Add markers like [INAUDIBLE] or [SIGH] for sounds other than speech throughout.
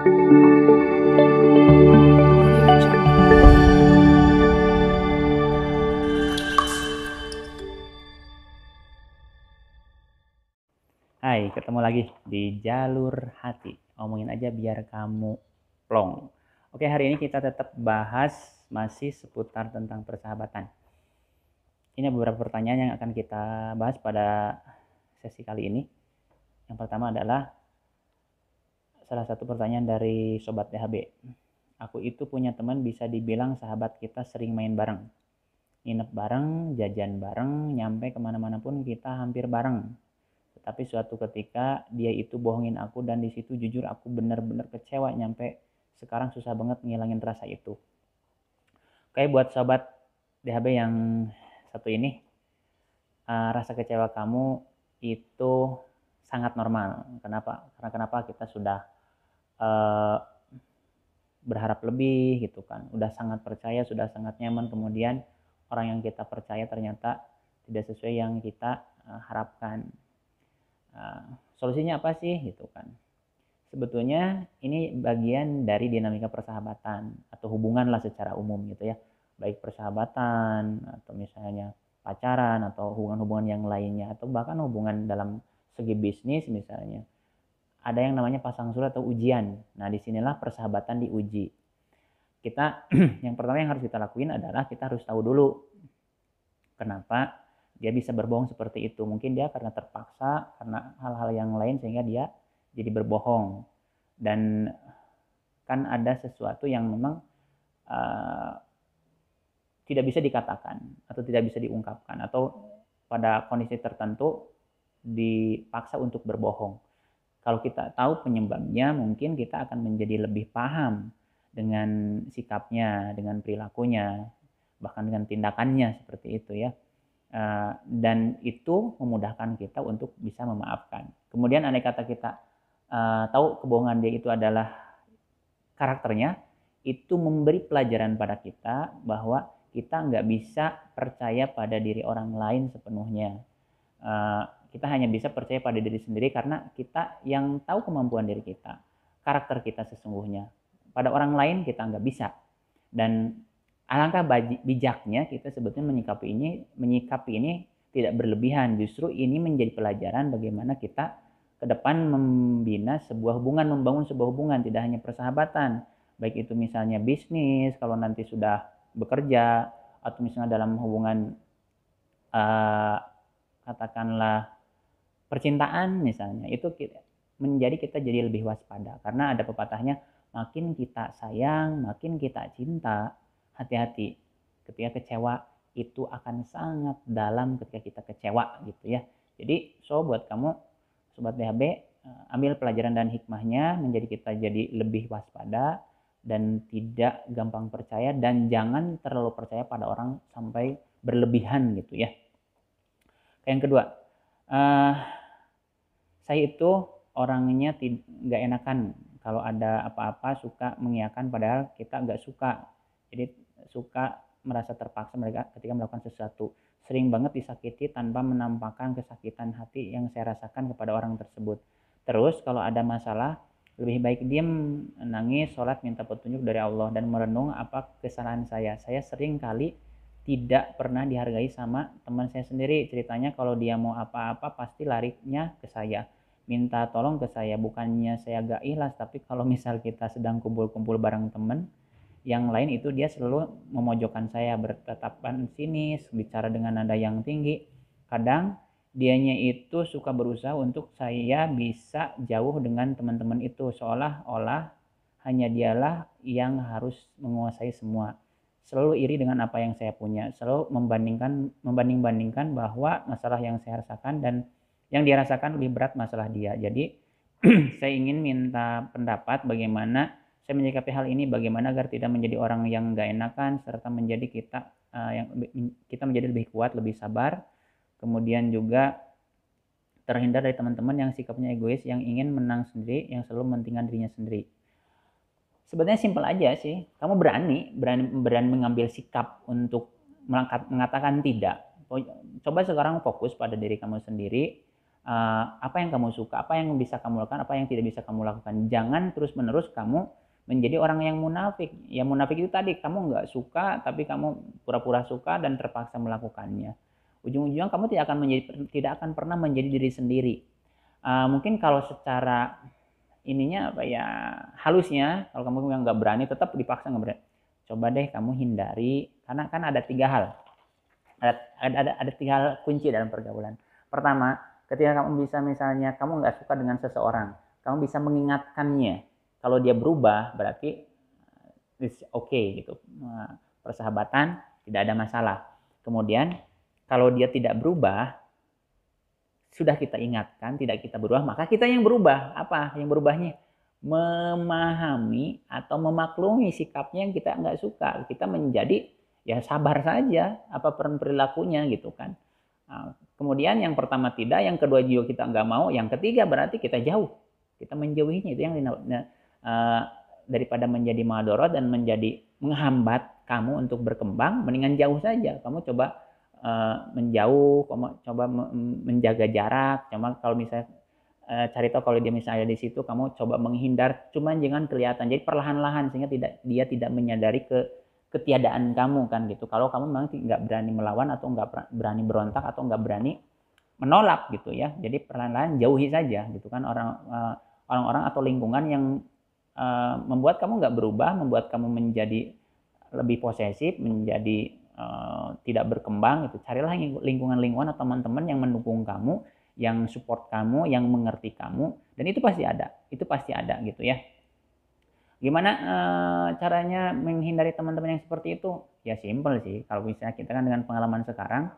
Hai, ketemu lagi di Jalur Hati. Omongin aja biar kamu plong. Oke, hari ini kita tetap bahas masih seputar tentang persahabatan. Ini beberapa pertanyaan yang akan kita bahas pada sesi kali ini. Yang pertama adalah salah satu pertanyaan dari Sobat DHB. Aku itu punya teman bisa dibilang sahabat kita sering main bareng. Nginep bareng, jajan bareng, nyampe kemana-mana pun kita hampir bareng. Tetapi suatu ketika dia itu bohongin aku dan disitu jujur aku bener-bener kecewa nyampe sekarang susah banget ngilangin rasa itu. Oke buat sobat DHB yang satu ini, uh, rasa kecewa kamu itu sangat normal. Kenapa? Karena kenapa kita sudah uh, berharap lebih gitu kan udah sangat percaya sudah sangat nyaman kemudian orang yang kita percaya ternyata tidak sesuai yang kita uh, harapkan uh, solusinya apa sih gitu kan sebetulnya ini bagian dari dinamika persahabatan atau hubungan lah secara umum gitu ya baik persahabatan atau misalnya pacaran atau hubungan-hubungan yang lainnya atau bahkan hubungan dalam segi bisnis misalnya ada yang namanya pasang surut atau ujian. Nah, disinilah persahabatan diuji. Kita [CLEARS THROAT] yang pertama yang harus kita lakuin adalah kita harus tahu dulu kenapa dia bisa berbohong seperti itu. Mungkin dia karena terpaksa, karena hal-hal yang lain sehingga dia jadi berbohong. Dan kan ada sesuatu yang memang uh, tidak bisa dikatakan atau tidak bisa diungkapkan atau pada kondisi tertentu dipaksa untuk berbohong kalau kita tahu penyebabnya, mungkin kita akan menjadi lebih paham dengan sikapnya, dengan perilakunya, bahkan dengan tindakannya seperti itu ya. Eh, dan itu memudahkan kita untuk bisa memaafkan. Kemudian andai kata kita eh, tahu kebohongan dia itu adalah karakternya, itu memberi pelajaran pada kita bahwa kita nggak bisa percaya pada diri orang lain sepenuhnya. Eh, kita hanya bisa percaya pada diri sendiri karena kita yang tahu kemampuan diri kita, karakter kita sesungguhnya. Pada orang lain kita nggak bisa. Dan alangkah bijaknya kita sebetulnya menyikapi ini, menyikapi ini tidak berlebihan. Justru ini menjadi pelajaran bagaimana kita ke depan membina sebuah hubungan, membangun sebuah hubungan, tidak hanya persahabatan, baik itu misalnya bisnis, kalau nanti sudah bekerja, atau misalnya dalam hubungan uh, katakanlah percintaan misalnya itu kita, menjadi kita jadi lebih waspada karena ada pepatahnya makin kita sayang, makin kita cinta, hati-hati ketika kecewa itu akan sangat dalam ketika kita kecewa gitu ya. Jadi so buat kamu sobat DHB eh, ambil pelajaran dan hikmahnya menjadi kita jadi lebih waspada dan tidak gampang percaya dan jangan terlalu percaya pada orang sampai berlebihan gitu ya. Yang kedua, uh, saya itu orangnya nggak enakan kalau ada apa-apa suka mengiakan padahal kita nggak suka jadi suka merasa terpaksa mereka ketika melakukan sesuatu sering banget disakiti tanpa menampakkan kesakitan hati yang saya rasakan kepada orang tersebut terus kalau ada masalah lebih baik diam nangis sholat minta petunjuk dari Allah dan merenung apa kesalahan saya saya sering kali tidak pernah dihargai sama teman saya sendiri ceritanya kalau dia mau apa-apa pasti larinya ke saya minta tolong ke saya bukannya saya gak ikhlas tapi kalau misal kita sedang kumpul-kumpul bareng temen yang lain itu dia selalu memojokkan saya bertetapan sinis bicara dengan nada yang tinggi kadang dianya itu suka berusaha untuk saya bisa jauh dengan teman-teman itu seolah-olah hanya dialah yang harus menguasai semua selalu iri dengan apa yang saya punya selalu membandingkan membanding-bandingkan bahwa masalah yang saya rasakan dan yang dia rasakan lebih berat masalah dia. Jadi [CLEARS THROAT] saya ingin minta pendapat bagaimana saya menyikapi hal ini, bagaimana agar tidak menjadi orang yang gak enakan serta menjadi kita uh, yang kita menjadi lebih kuat, lebih sabar. Kemudian juga terhindar dari teman-teman yang sikapnya egois, yang ingin menang sendiri, yang selalu mementingkan dirinya sendiri. Sebenarnya simpel aja sih. Kamu berani, berani, berani mengambil sikap untuk mengatakan tidak. Coba sekarang fokus pada diri kamu sendiri, Eh, apa yang kamu suka, apa yang bisa kamu lakukan, apa yang tidak bisa kamu lakukan. Jangan terus-menerus kamu menjadi orang yang munafik. yang munafik itu tadi kamu nggak suka tapi kamu pura-pura suka dan terpaksa melakukannya. Ujung-ujungnya kamu tidak akan menjadi tidak akan pernah menjadi diri sendiri. Uh, mungkin kalau secara ininya apa ya halusnya kalau kamu yang nggak berani tetap dipaksa nggak berani. Coba deh kamu hindari karena kan ada tiga hal. Ada, ada, ada, ada tiga hal kunci dalam pergaulan. Pertama, Ketika kamu bisa misalnya kamu nggak suka dengan seseorang, kamu bisa mengingatkannya. Kalau dia berubah berarti eh, it's okay gitu. Eh, persahabatan tidak ada masalah. Kemudian kalau dia tidak berubah sudah kita ingatkan, tidak kita berubah, maka kita yang berubah. Apa yang berubahnya? Memahami atau memaklumi sikapnya yang kita nggak suka. Kita menjadi ya sabar saja apa perilakunya gitu kan ah, Kemudian yang pertama tidak, yang kedua jiwa kita nggak mau, yang ketiga berarti kita jauh. Kita menjauhinya itu yang uh, daripada menjadi madorot dan menjadi menghambat kamu untuk berkembang, mendingan jauh saja. Kamu coba uh, menjauh, kamu coba menjaga jarak. Cuma kalau misalnya uh, cari tahu kalau dia misalnya ada di situ, kamu coba menghindar. Cuman jangan kelihatan. Jadi perlahan-lahan sehingga tidak dia tidak menyadari ke ketiadaan kamu kan gitu kalau kamu memang nggak berani melawan atau nggak berani berontak atau nggak berani menolak gitu ya jadi perlahan-lahan jauhi saja gitu kan orang eh, orang-orang atau lingkungan yang uh, membuat kamu nggak berubah membuat kamu menjadi lebih posesif menjadi uh, tidak berkembang itu carilah lingkungan-lingkungan atau teman-teman yang mendukung kamu yang support kamu yang mengerti kamu dan itu pasti ada itu pasti ada gitu ya Gimana e, caranya menghindari teman-teman yang seperti itu? Ya simple sih. Kalau misalnya kita kan dengan pengalaman sekarang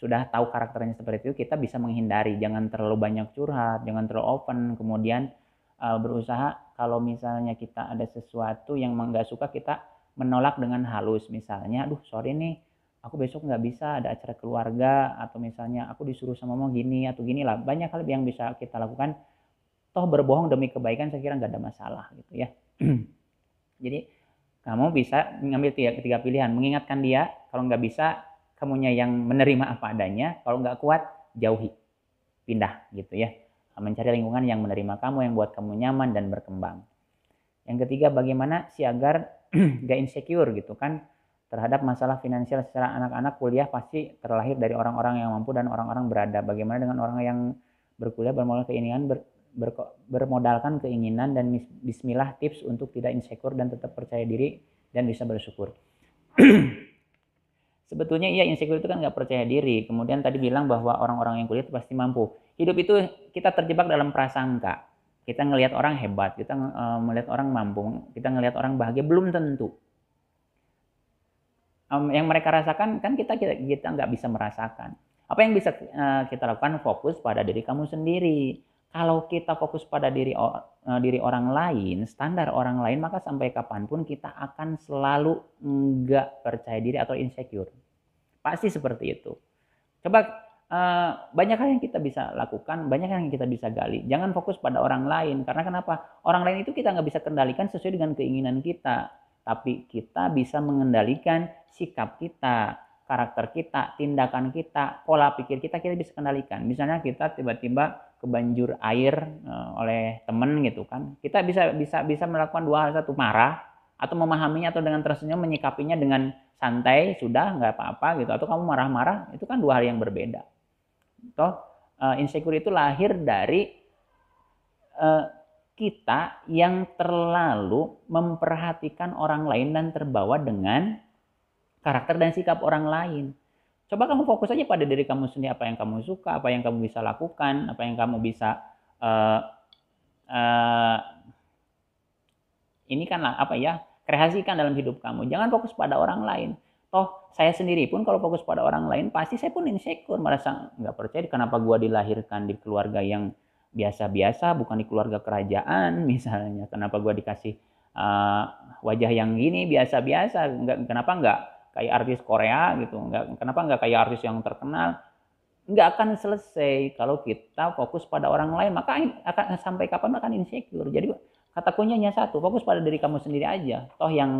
sudah tahu karakternya seperti itu, kita bisa menghindari. Jangan terlalu banyak curhat, jangan terlalu open. Kemudian e, berusaha kalau misalnya kita ada sesuatu yang nggak suka kita menolak dengan halus. Misalnya, aduh sorry nih, aku besok nggak bisa ada acara keluarga atau misalnya aku disuruh sama mama gini atau gini lah. Banyak hal yang bisa kita lakukan toh berbohong demi kebaikan saya kira nggak ada masalah gitu ya. [CLEARS THROAT] Jadi kamu bisa mengambil tiga, tiga pilihan, mengingatkan dia, kalau nggak bisa kamunya yang menerima apa adanya, kalau nggak kuat jauhi, pindah gitu ya. Mencari lingkungan yang menerima kamu, yang buat kamu nyaman dan berkembang. Yang ketiga bagaimana si agar [CLEARS THROAT] nggak insecure gitu kan terhadap masalah finansial secara anak-anak kuliah pasti terlahir dari orang-orang yang mampu dan orang-orang berada. Bagaimana dengan orang yang berkuliah bermodal keinginan ber, bermodalkan keinginan dan bismillah tips untuk tidak insecure dan tetap percaya diri dan bisa bersyukur. [CLEARS THROAT] Sebetulnya iya insecure itu kan nggak percaya diri. Kemudian tadi bilang bahwa orang-orang yang kulit pasti mampu. Hidup itu kita terjebak dalam prasangka. Kita ngelihat orang hebat, kita eh, melihat orang mampu, kita ngelihat orang bahagia belum tentu. Um, yang mereka rasakan kan kita kita nggak bisa merasakan. Apa yang bisa eh, kita lakukan fokus pada diri kamu sendiri kalau kita fokus pada diri eh, diri orang lain, standar orang lain, maka sampai kapanpun kita akan selalu nggak percaya diri atau insecure. Pasti seperti itu. Coba eh, banyak hal yang kita bisa lakukan, banyak hal yang kita bisa gali. Jangan fokus pada orang lain, karena kenapa? Orang lain itu kita nggak bisa kendalikan sesuai dengan keinginan kita, tapi kita bisa mengendalikan sikap kita, karakter kita, tindakan kita, pola pikir kita, kita bisa kendalikan. Misalnya kita tiba-tiba kebanjur air uh, oleh temen gitu kan kita bisa bisa bisa melakukan dua hal satu marah atau memahaminya atau dengan tersenyum menyikapinya dengan santai sudah nggak apa-apa gitu atau kamu marah-marah itu kan dua hal yang berbeda toh uh, insecure itu lahir dari uh, kita yang terlalu memperhatikan orang lain dan terbawa dengan karakter dan sikap orang lain Coba kamu fokus aja pada diri kamu sendiri, apa yang kamu suka, apa yang kamu bisa lakukan, apa yang kamu bisa uh, uh, ini kan lah apa ya kreasikan dalam hidup kamu. Jangan fokus pada orang lain. Toh saya sendiri pun kalau fokus pada orang lain pasti saya pun insecure merasa nggak percaya kenapa gua dilahirkan di keluarga yang biasa-biasa bukan di keluarga kerajaan [LAUGHS] misalnya kenapa gua dikasih uh, wajah yang gini biasa-biasa nggak kenapa nggak kayak artis Korea gitu nggak kenapa nggak kayak artis yang terkenal nggak akan selesai kalau kita fokus pada orang lain maka akan sampai kapan akan insecure jadi kata kuncinya satu fokus pada diri kamu sendiri aja toh yang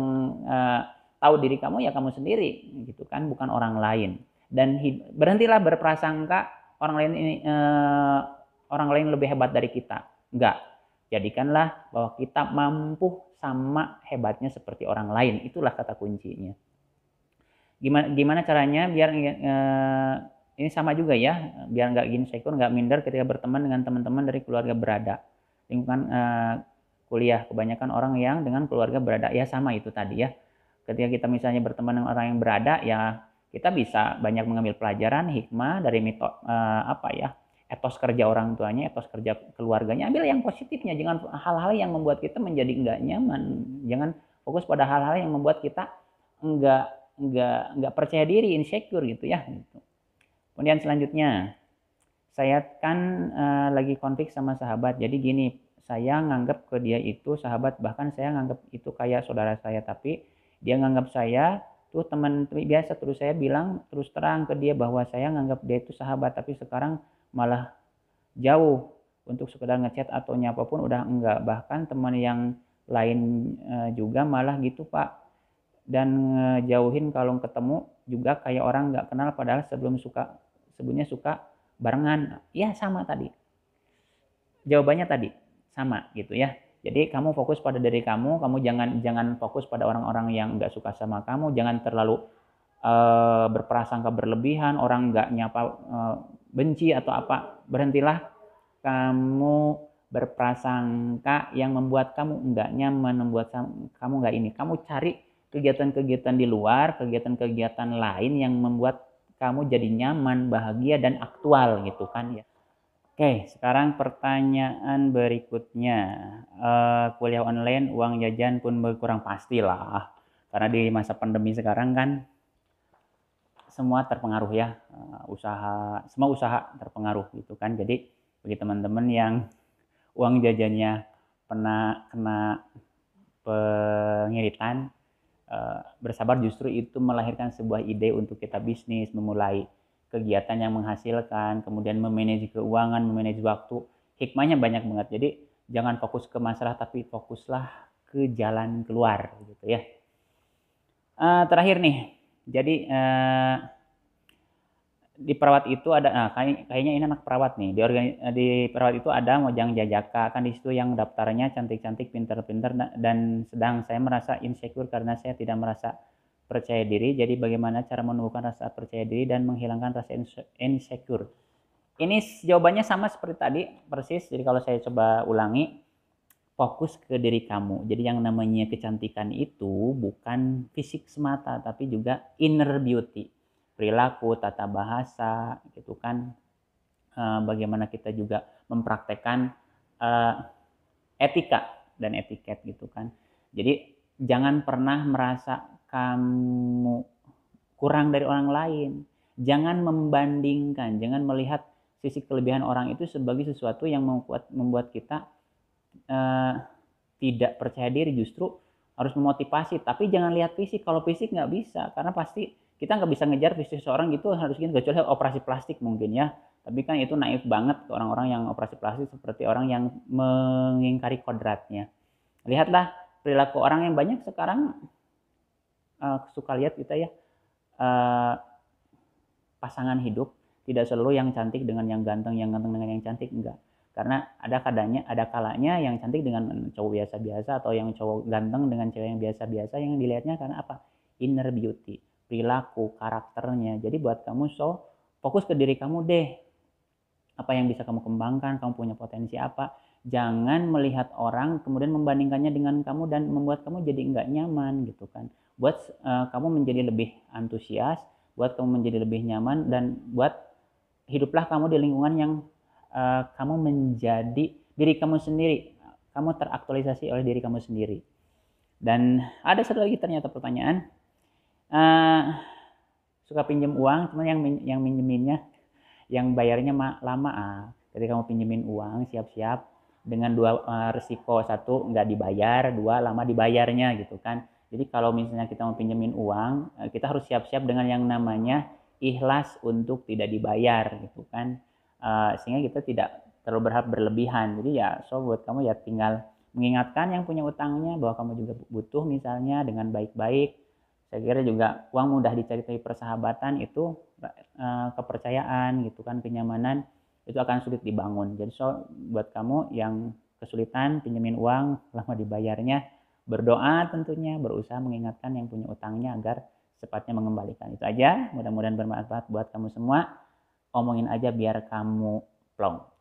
eh, tahu diri kamu ya kamu sendiri gitu kan bukan orang lain dan berhentilah berprasangka orang lain ini eh, orang lain lebih hebat dari kita Nggak? jadikanlah bahwa kita mampu sama hebatnya seperti orang lain itulah kata kuncinya gimana gimana caranya biar uh, ini sama juga ya biar nggak gini saya pun nggak minder ketika berteman dengan teman-teman dari keluarga berada lingkungan uh, kuliah kebanyakan orang yang dengan keluarga berada ya sama itu tadi ya ketika kita misalnya berteman dengan orang yang berada ya kita bisa banyak mengambil pelajaran hikmah dari mito uh, apa ya etos kerja orang tuanya etos kerja keluarganya ambil yang positifnya jangan hal-hal yang membuat kita menjadi nggak nyaman jangan fokus pada hal-hal yang membuat kita enggak nggak nggak percaya diri, insecure gitu ya. Gitu. Kemudian selanjutnya, saya kan uh, lagi konflik sama sahabat. Jadi gini, saya nganggap ke dia itu sahabat, bahkan saya nganggap itu kayak saudara saya, tapi dia nganggap saya tuh teman biasa. Terus saya bilang terus terang ke dia bahwa saya nganggap dia itu sahabat, tapi sekarang malah jauh untuk sekedar ngechat atau nyapa pun udah enggak bahkan teman yang lain eh, juga malah gitu pak dan ngejauhin kalau ketemu juga kayak orang nggak kenal padahal sebelum suka sebelumnya suka barengan ya sama tadi jawabannya tadi sama gitu ya jadi kamu fokus pada diri kamu kamu jangan jangan fokus pada orang-orang yang nggak suka sama kamu jangan terlalu uh, berprasangka berlebihan orang nggak nyapa uh, benci atau apa berhentilah kamu berprasangka yang membuat kamu enggaknya nyaman membuat kamu nggak ini kamu cari kegiatan-kegiatan di luar, kegiatan-kegiatan lain yang membuat kamu jadi nyaman, bahagia dan aktual gitu kan ya. Oke, sekarang pertanyaan berikutnya. Uh, kuliah online uang jajan pun berkurang pastilah. Karena di masa pandemi sekarang kan semua terpengaruh ya. Uh, usaha semua usaha terpengaruh gitu kan. Jadi bagi teman-teman yang uang jajannya pernah kena pengiritan Eh, bersabar justru itu melahirkan sebuah ide untuk kita bisnis, memulai kegiatan yang menghasilkan, kemudian memanage keuangan, memanage waktu. Hikmahnya banyak banget. Jadi jangan fokus ke masalah tapi fokuslah ke jalan keluar gitu ya. Uh, terakhir nih, jadi uh, di perawat itu ada nah kayaknya ini anak perawat nih di organi, di perawat itu ada Mojang Jajaka kan di situ yang daftarnya cantik-cantik pinter-pinter dan sedang saya merasa insecure karena saya tidak merasa percaya diri jadi bagaimana cara menemukan rasa percaya diri dan menghilangkan rasa insecure ini jawabannya sama seperti tadi persis jadi kalau saya coba ulangi fokus ke diri kamu jadi yang namanya kecantikan itu bukan fisik semata tapi juga inner beauty perilaku, tata bahasa, gitu kan. Uh, bagaimana kita juga mempraktekkan uh, etika dan etiket gitu kan. Jadi jangan pernah merasa kamu kurang dari orang lain. Jangan membandingkan, jangan melihat sisi kelebihan orang itu sebagai sesuatu yang membuat membuat kita uh, tidak percaya diri justru harus memotivasi tapi jangan lihat fisik kalau fisik nggak bisa karena pasti kita nggak bisa ngejar fisik seseorang gitu harus gini kecuali operasi plastik mungkin ya tapi kan itu naif banget ke orang-orang yang operasi plastik seperti orang yang mengingkari kodratnya lihatlah perilaku orang yang banyak sekarang uh, suka lihat kita ya uh, pasangan hidup tidak selalu yang cantik dengan yang ganteng yang ganteng dengan yang cantik enggak karena ada kadanya ada kalanya yang cantik dengan cowok biasa-biasa atau yang cowok ganteng dengan cewek yang biasa-biasa yang dilihatnya karena apa inner beauty perilaku, karakternya. Jadi buat kamu so fokus ke diri kamu deh. Apa yang bisa kamu kembangkan, kamu punya potensi apa. Jangan melihat orang kemudian membandingkannya dengan kamu dan membuat kamu jadi nggak nyaman gitu kan. Buat uh, kamu menjadi lebih antusias, buat kamu menjadi lebih nyaman dan buat hiduplah kamu di lingkungan yang uh, kamu menjadi diri kamu sendiri. Kamu teraktualisasi oleh diri kamu sendiri. Dan ada satu lagi ternyata pertanyaan, uh, suka pinjam uang cuman yang yang minjeminnya yang bayarnya lama ah jadi kamu pinjemin uang siap-siap dengan dua uh, eh, resiko satu nggak dibayar dua lama dibayarnya gitu kan jadi kalau misalnya kita mau pinjemin uang eh, kita harus siap-siap dengan yang namanya ikhlas untuk tidak dibayar gitu kan uh, sehingga kita tidak terlalu berharap berlebihan jadi ya so buat kamu ya tinggal mengingatkan yang punya utangnya bahwa kamu juga butuh misalnya dengan baik-baik saya kira juga uang mudah dicari dari persahabatan itu eh, kepercayaan gitu kan kenyamanan itu akan sulit dibangun jadi so buat kamu yang kesulitan pinjemin uang lama dibayarnya berdoa tentunya berusaha mengingatkan yang punya utangnya agar cepatnya mengembalikan itu aja mudah-mudahan bermanfaat buat kamu semua omongin aja biar kamu plong